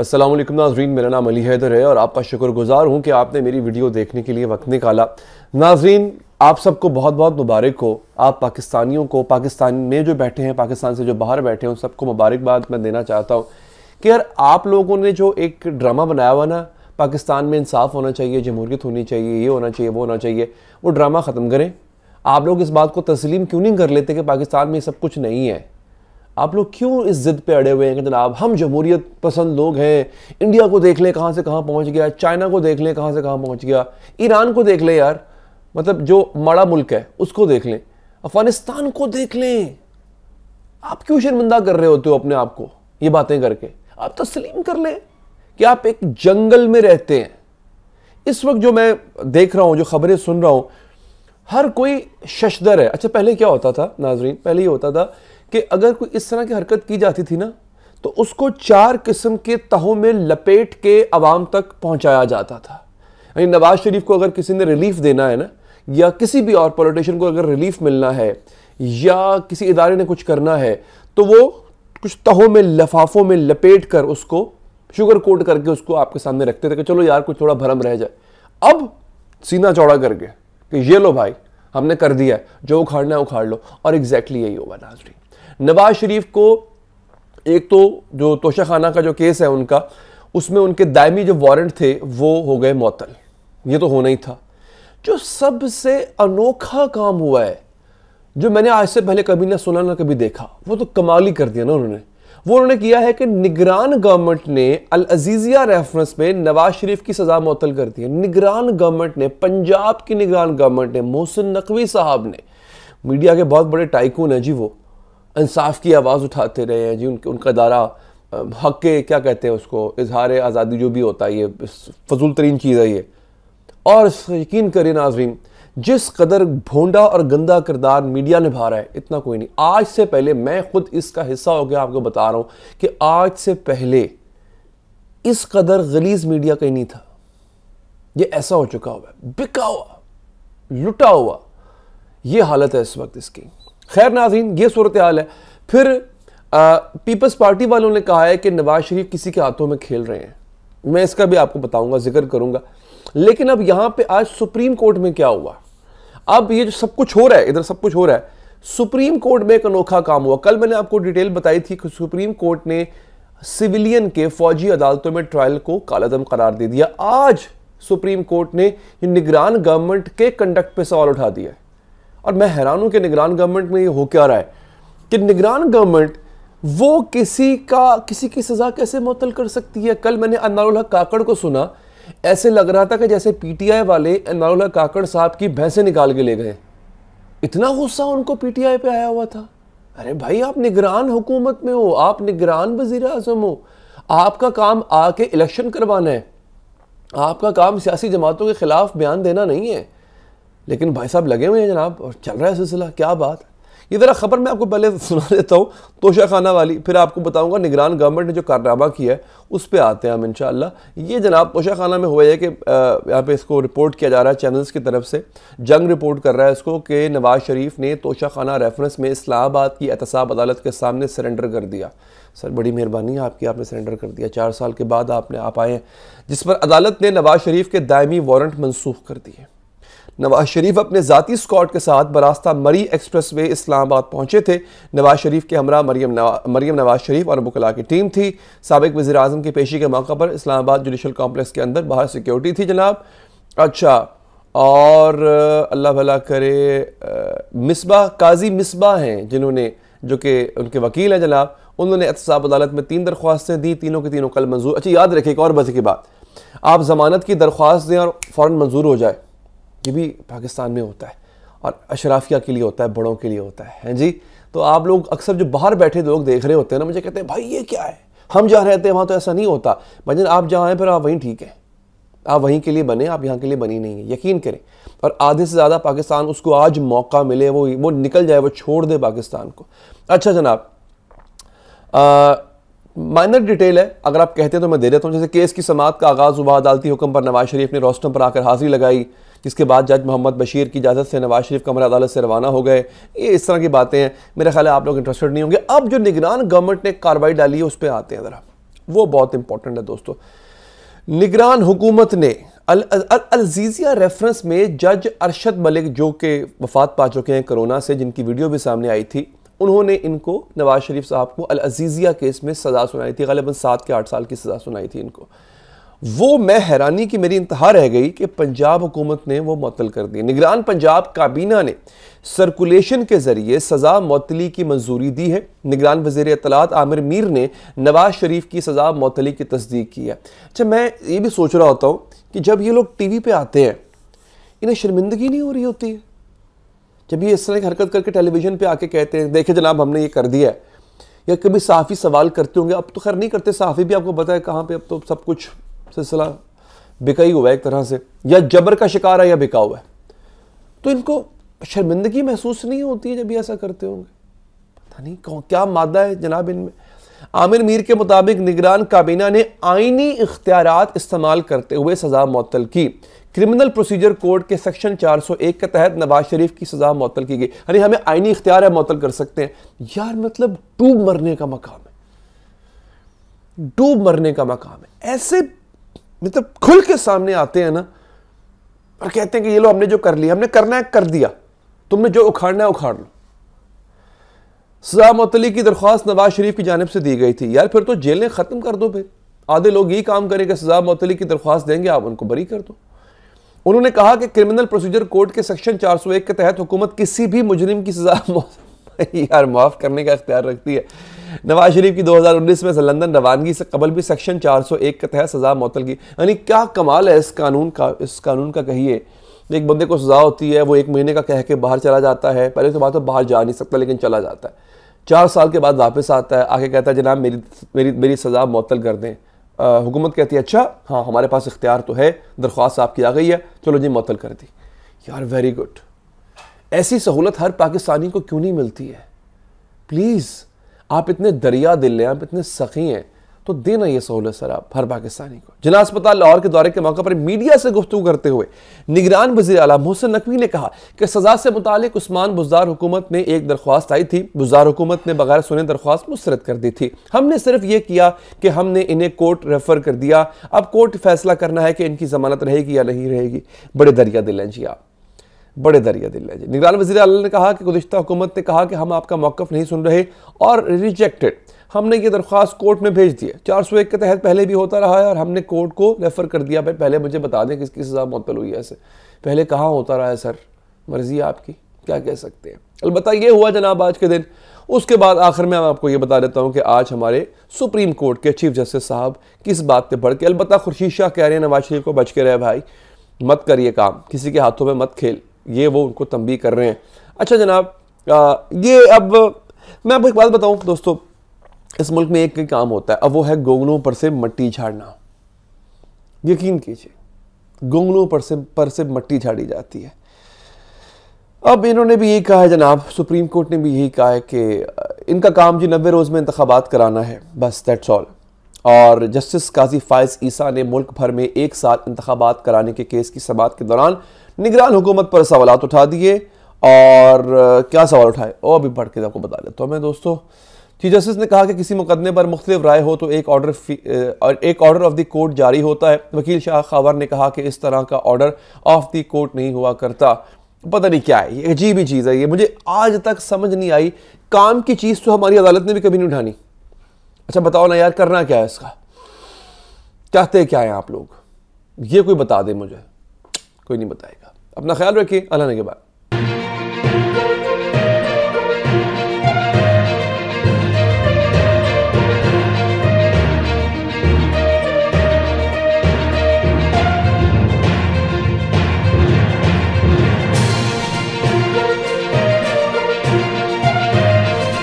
असलम नाजरीन मेरा नाम अली हैदर है और आपका शुक्रगुजार हूँ कि आपने मेरी वीडियो देखने के लिए वक्त निकाला नाजरीन आप सबको बहुत बहुत मुबारक हो आप पाकिस्तानियों को पाकिस्तान में जो बैठे हैं पाकिस्तान से जो बाहर बैठे हैं उन सबको मुबारकबाद मैं देना चाहता हूँ कि यार आप लोगों ने जो एक ड्रामा बनाया हुआ ना पाकिस्तान में इंसाफ होना चाहिए जमहूरियत होनी चाहिए ये होना चाहिए वो होना चाहिए वो ड्रामा ख़त्म करें आप लोग इस बात को तस्लीम क्यों नहीं कर लेते कि पाकिस्तान में सब कुछ नहीं है आप लोग क्यों इस ज़िद पे अड़े हुए हैं कि जनाब हम जमहूरियत पसंद लोग हैं इंडिया को देख लें कहाँ से कहाँ पहुँच गया चाइना को देख लें कहाँ से कहाँ पहुँच गया ईरान को देख लें यार मतलब जो माड़ा मुल्क है उसको देख लें अफ़गानिस्तान को देख लें आप क्यों शर्मिंदा कर रहे होते हो अपने आप को ये बातें करके आप तस्लीम कर लें कि आप एक जंगल में रहते हैं इस वक्त जो मैं देख रहा हूँ जो खबरें सुन रहा हूँ हर कोई शशदर है अच्छा पहले क्या होता था नाजरीन पहले ये होता था कि अगर कोई इस तरह की हरकत की जाती थी ना तो उसको चार किस्म के तहों में लपेट के आवाम तक पहुंचाया जाता था यानी नवाज शरीफ को अगर किसी ने रिलीफ देना है ना या किसी भी और पॉलिटिशियन को अगर रिलीफ मिलना है या किसी इदारे ने कुछ करना है तो वो कुछ तहों में लफाफों में लपेट कर उसको शुगर कोट करके उसको आपके सामने रखते थे कि चलो यार कुछ थोड़ा भरम रह जाए अब सीना चौड़ा करके कि ये लो भाई हमने कर दिया है जो उखाड़ना है उखाड़ लो और एग्जैक्टली exactly यही होगा नाजरी नवाज शरीफ को एक तो जो तोशा खाना का जो केस है उनका उसमें उनके दायमी जो वारंट थे वो हो गए मअतल ये तो होना ही था जो सबसे अनोखा काम हुआ है जो मैंने आज से पहले कभी ना सुना ना कभी देखा वो तो कमाल ही कर दिया ना उन्होंने वो उन्होंने किया है कि निगरान गवर्नमेंट ने अल अजीज़िया रेफरेंस में नवाज शरीफ की सज़ा मअतल कर दी है निगरान गवर्नमेंट ने पंजाब की निगरान गवर्नमेंट ने मोहसिन नकवी साहब ने मीडिया के बहुत बड़े टाइकून हैं जी वो इंसाफ की आवाज़ उठाते रहे हैं जी उन, उनका दारा हक के क्या कहते हैं उसको इजहार आज़ादी जो भी होता है ये फजूल तरीन चीज़ है ये और यकीन करें नाजरीन जिस कदर भोंडा और गंदा किरदार मीडिया निभा रहा है इतना कोई नहीं आज से पहले मैं खुद इसका हिस्सा होकर आपको बता रहा हूँ कि आज से पहले इस कदर गलीज मीडिया कहीं नहीं था ये ऐसा हो चुका हुआ है बिका हुआ लुटा हुआ ये हालत है इस वक्त इसकी खैर नाजीन ये सूरत हाल है फिर पीपल्स पार्टी वालों ने कहा है कि नवाज शरीफ किसी के हाथों में खेल रहे हैं मैं इसका भी आपको बताऊंगा जिक्र करूंगा लेकिन अब यहाँ पे आज सुप्रीम कोर्ट में क्या हुआ अब ये जो सब कुछ हो रहा है इधर सब कुछ हो रहा है सुप्रीम कोर्ट में एक अनोखा काम हुआ कल मैंने आपको डिटेल बताई थी कि सुप्रीम कोर्ट ने सिविलियन के फौजी अदालतों में ट्रायल को कालादम करार दे दिया आज सुप्रीम कोर्ट ने निगरान गवर्नमेंट के कंडक्ट पर सवाल उठा दिया और मैं हैरान हूँ कि निगरान गवर्नमेंट में ये हो क्या रहा है कि निगरान गवर्नमेंट वो किसी का किसी की सज़ा कैसे मुतल कर सकती है कल मैंने अनारुल हक काकड़ को सुना ऐसे लग रहा था कि जैसे पीटीआई वाले अनारुल हक काकड़ साहब की भैंसे निकाल के ले गए इतना गुस्सा उनको पीटीआई पे आया हुआ था अरे भाई आप निगरान हुकूमत में हो आप निगरान वजीर आजम हो आपका काम आके इलेक्शन करवाना है आपका काम सियासी जमातों के ख़िलाफ़ बयान देना नहीं है लेकिन भाई साहब लगे हुए हैं जनाब और चल रहा है सिलसिला क्या बात ये ज़रा ख़बर मैं आपको पहले सुना देता हूँ तोशा खाना वाली फिर आपको बताऊँगा निगरान गवर्नमेंट ने जो कारनामा किया है उस पर आते हैं हम इन ये जनाब तोशा खाना में हुआ है कि यहाँ पे इसको रिपोर्ट किया जा रहा है चैनल्स की तरफ से जंग रिपोर्ट कर रहा है इसको कि नवाज़ शरीफ ने तोशा खाना रेफरेंस में इस्लामाबाद की एहतसाब अदालत के सामने सरेंडर कर दिया सर बड़ी मेहरबानी है आपकी आपने सरेंडर कर दिया चार साल के बाद आपने आप आए हैं जिस पर अदालत ने नवाज़ शरीफ के दायमी वारंट मनसूख कर दिए नवाज शरीफ अपने ज़ाती स्कॉट के साथ बरास्ता मरी एक्सप्रेस वे इस्लामाबाद पहुंचे थे नवाज शरीफ के हमरा मरीम नवा, मरीम नवाज शरीफ और बुकला की टीम थी सबक वजी अजम की पेशी के मौका पर इस्लामाबाद जुडिशल कॉम्प्लेक्स के अंदर बाहर सिक्योरिटी थी जनाब अच्छा और अल्लाह भला करे मिसबा काजी मिसबा हैं जिन्होंने जो कि उनके वकील हैं जनाब उन्होंने एहतसाब अदालत में तीन दरख्वास्तें दी तीनों की तीनों कल मंजूर अच्छा याद रखे एक और बस की बात आप ज़मानत की दरख्वास्त दें और फ़ौर मंजूर हो जाए ये भी पाकिस्तान में होता है और अशराफिया के लिए होता है बड़ों के लिए होता है हैं जी तो आप लोग अक्सर जो बाहर बैठे लोग देख रहे होते हैं ना मुझे कहते हैं भाई ये क्या है हम जहाँ रहते हैं वहाँ तो ऐसा नहीं होता भाई आप जहाँ आए पर आप वहीं ठीक हैं आप वहीं के लिए बने आप यहाँ के लिए बनी नहीं है यकीन करें और आधे से ज़्यादा पाकिस्तान उसको आज मौका मिले वो वो निकल जाए वो छोड़ दे पाकिस्तान को अच्छा जनाब माइनर डिटेल है अगर आप कहते हैं तो मैं दे देता हूँ जैसे केस की समात का आगाज़ हुआ अदालती हुक्म पर नवाज शरीफ ने रोस्टम पर आकर हाजिरी लगाई जिसके बाद जज मोहम्मद बशीर की इजाज़त से नवाज शरीफ कमर अदालत से रवाना हो गए ये इस तरह की बातें हैं मेरा ख्याल है आप लोग इंटरेस्टेड नहीं होंगे अब जो निगरान गवर्नमेंट ने कार्रवाई डाली है उस पर आते हैं ज़रा वो बहुत इंपॉर्टेंट है दोस्तों निगरान हुकूमत ने अलजीज़िया रेफरेंस में जज अरशद मलिक जो कि वफात पा चुके हैं कोरोना से जिनकी वीडियो भी सामने आई थी उन्होंने इनको नवाज शरीफ साहब को अलजीज़िया केस में सज़ा सुनाई थी गलबन सात के आठ साल की सज़ा सुनाई थी इनको वो मैं हैरानी की मेरी इंतहा रह गई कि पंजाब हुकूमत ने वो मअतल कर दी निगरान पंजाब काबीना ने सर्कुलेशन के ज़रिए सज़ा मअतली की मंजूरी दी है निगरान वजीर अतलात आमिर मीर ने नवाज शरीफ की सज़ा मअतली की तस्दीक की है अच्छा मैं ये भी सोच रहा होता हूँ कि जब ये लोग टी वी पर आते हैं इन्हें शर्मिंदगी नहीं हो रही होती है जब ये इस तरह की हरकत करके टेलीविज़न पर आके कहते हैं देखे जनाब हमने ये कर दिया है या कभी साफी सवाल करते होंगे अब तो खैर नहीं करते साफ़ी भी आपको पता है कहाँ पे अब तो सब कुछ सिलसिला बिका ही हुआ है एक तरह से या जबर का शिकार है या बिका हुआ है तो इनको शर्मिंदगी महसूस नहीं होती जब ये ऐसा करते होंगे पता नहीं कौन क्या मादा है जनाब इनमें आमिर मीर के मुताबिक निगरान काबीना ने आइनी इख्तियार इस्तेमाल करते हुए सज़ा मअतल की क्रिमिनल प्रोसीजर कोड के सेक्शन 401 के तहत नवाज शरीफ की सज़ा मअतल की गई यानी हमें आइनी इख्तियार है मअतल कर सकते हैं यार मतलब डूब मरने का मकाम है डूब मरने का मकाम है ऐसे मतलब खुल के सामने आते हैं ना और कहते हैं कि ये लो हमने जो कर लिया हमने करना है कर दिया तुमने जो उखाड़ना है उखाड़ लो सजा मतली की दरख्वास्त नवाज शरीफ की जानब से दी गई थी यार फिर तो जेलें ख़त्म कर दो फिर आधे लोग यही काम करेंगे सजा मतली की दरख्वास्त देंगे आप उनको बरी कर दो उन्होंने कहा कि क्रिमिनल प्रोसीजर कोड के सेक्शन 401 के तहत हुकूमत किसी भी मुजरिम की सजा यार माफ़ करने का अख्तियार रखती है नवाज शरीफ की 2019 में लंदन रवानगी से कबल भी सेक्शन 401 के तहत सज़ा मअतल की यानी क्या कमाल है इस कानून का इस कानून का कहिए एक बंदे को सज़ा होती है वो एक महीने का कह के बाहर चला जाता है पहले तो बात तो बाहर जा नहीं सकता लेकिन चला जाता है चार साल के बाद वापस आता है आके कहता है जनाब मेरी मेरी मेरी सज़ा मअतल कर दें हुकूमत कहती है अच्छा हाँ हमारे पास इख्तियार तो है दरख्वास्त आपकी आ गई है चलो जी मअतल कर दी यू आर वेरी गुड ऐसी सहूलत हर पाकिस्तानी को क्यों नहीं मिलती है प्लीज़ आप इतने दरिया दिल हैं आप इतने सखी हैं तो देना यह सहूलत सर आप हर पाकिस्तानी को जिला अस्पताल लाहौर के दौरे के मौके पर मीडिया से गुफ्तु करते हुए निगरान वजी अला मोहसिन नकवी ने कहा कि सजा से मुतक उस्मान बुजार हुकूमत ने एक दरख्वास्त आई थी बुजार हुकूमत ने बगैर सुने दरख्वास्त मुस्रद कर दी थी हमने सिर्फ ये किया कि हमने इन्हें कोर्ट रेफर कर दिया अब कोर्ट फैसला करना है कि इनकी जमानत रहेगी या नहीं रहेगी बड़े दरिया दिल हैं जी आप बड़े दरिया दिल है निगरान वजी अल ने कहा कि गुजशत हुकूमत ने कहा कि हम आपका मौकफ़ नहीं सुन रहे और रिजेक्टेड हमने ये दरख्वास्त कोर्ट में भेज दी है चार सौ एक के तहत पहले भी होता रहा है और हमने कोर्ट को रेफ़र कर दिया भाई पहले मुझे बता दें किसकी सज़ा मुतल हुई है ऐसे पहले कहाँ होता रहा है सर मर्ज़ी आपकी क्या कह सकते हैं अलबत् ये हुआ जनाब आज के दिन उसके बाद आखिर में आपको ये बता देता हूँ कि आज हमारे सुप्रीम कोर्ट के चीफ जस्टिस साहब किस बात पर बढ़ के अलबत् खुर्शीद शाह कह रहे हैं नवाज शरीफ को बच के रहे भाई मत करिए काम किसी के हाथों में मत खेल ये वो उनको तंबी कर रहे हैं अच्छा जनाब आ, ये अब मैं आपको एक बात बताऊं दोस्तों इस मुल्क में एक काम होता है अब वो है गोंगलों पर से मट्टी झाड़ना यकीन कीजिए गोंगलों पर से पर से मट्टी झाड़ी जाती है अब इन्होंने भी यही कहा है जनाब सुप्रीम कोर्ट ने भी यही कहा है कि इनका काम जी नब्बे रोज़ में इंतबात कराना है बस दैट्स ऑल और जस्टिस काजी फायज ईसा ने मुल्क भर में एक साथ इंतबात कराने के केस की समात के दौरान निगरान हुकूमत पर सवाल उठा दिए और क्या सवाल उठाए और भी बढ़ के आपको बता देता हूँ मैं दोस्तों चीफ जस्टिस ने कहा कि किसी मुकदमे पर मुख्तु राय हो तो एक ऑर्डर एक ऑर्डर ऑफ द कोर्ट जारी होता है वकील शाह खावर ने कहा कि इस तरह का ऑर्डर ऑफ द कोर्ट नहीं हुआ करता पता नहीं क्या है ये अजीब ही चीज़ है ये मुझे आज तक समझ नहीं आई काम की चीज़ तो हमारी अदालत ने भी कभी नहीं उठानी अच्छा बताओ ना यार करना क्या है इसका चाहते क्या है आप लोग ये कोई बता दे मुझे कोई नहीं बताएगा अपना ख्याल रखिए अल्लाह ने के बाद